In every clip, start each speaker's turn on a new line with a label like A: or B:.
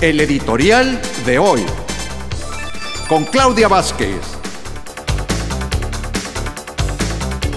A: El editorial de hoy. Con Claudia Vázquez.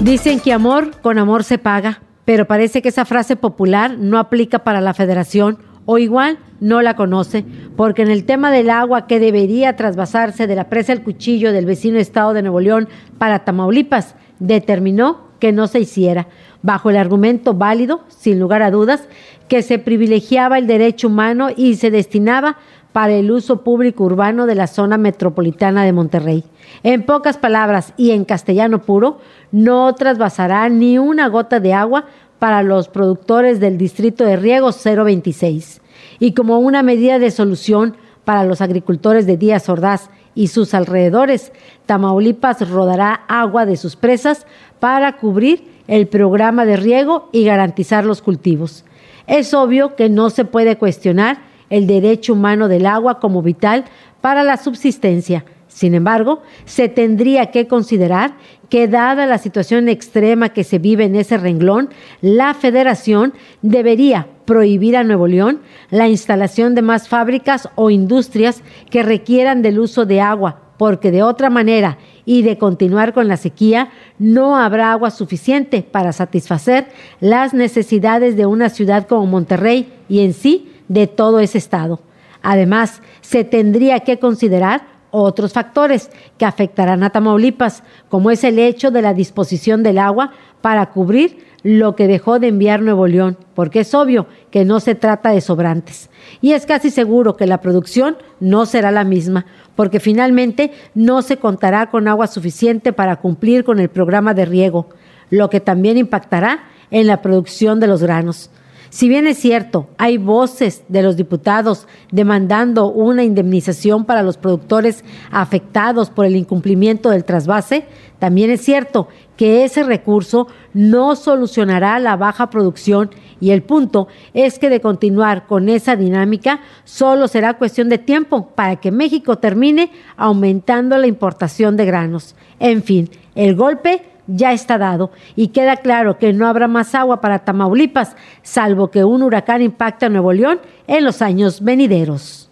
A: Dicen que amor con amor se paga, pero parece que esa frase popular no aplica para la federación o igual no la conoce, porque en el tema del agua que debería trasvasarse de la presa al cuchillo del vecino estado de Nuevo León para Tamaulipas, determinó que no se hiciera bajo el argumento válido, sin lugar a dudas, que se privilegiaba el derecho humano y se destinaba para el uso público urbano de la zona metropolitana de Monterrey. En pocas palabras y en castellano puro, no trasvasará ni una gota de agua para los productores del distrito de riego 026. Y como una medida de solución para los agricultores de Díaz Ordaz y sus alrededores, Tamaulipas rodará agua de sus presas para cubrir el programa de riego y garantizar los cultivos. Es obvio que no se puede cuestionar el derecho humano del agua como vital para la subsistencia. Sin embargo, se tendría que considerar que dada la situación extrema que se vive en ese renglón, la federación debería prohibir a Nuevo León la instalación de más fábricas o industrias que requieran del uso de agua porque de otra manera y de continuar con la sequía, no habrá agua suficiente para satisfacer las necesidades de una ciudad como Monterrey y en sí de todo ese estado. Además, se tendría que considerar otros factores que afectarán a Tamaulipas, como es el hecho de la disposición del agua para cubrir lo que dejó de enviar Nuevo León, porque es obvio que no se trata de sobrantes. Y es casi seguro que la producción no será la misma, porque finalmente no se contará con agua suficiente para cumplir con el programa de riego, lo que también impactará en la producción de los granos. Si bien es cierto, hay voces de los diputados demandando una indemnización para los productores afectados por el incumplimiento del trasvase, también es cierto que ese recurso no solucionará la baja producción y el punto es que de continuar con esa dinámica solo será cuestión de tiempo para que México termine aumentando la importación de granos. En fin, el golpe ya está dado y queda claro que no habrá más agua para Tamaulipas, salvo que un huracán impacte a Nuevo León en los años venideros.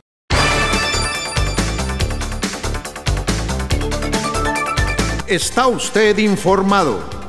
A: Está usted informado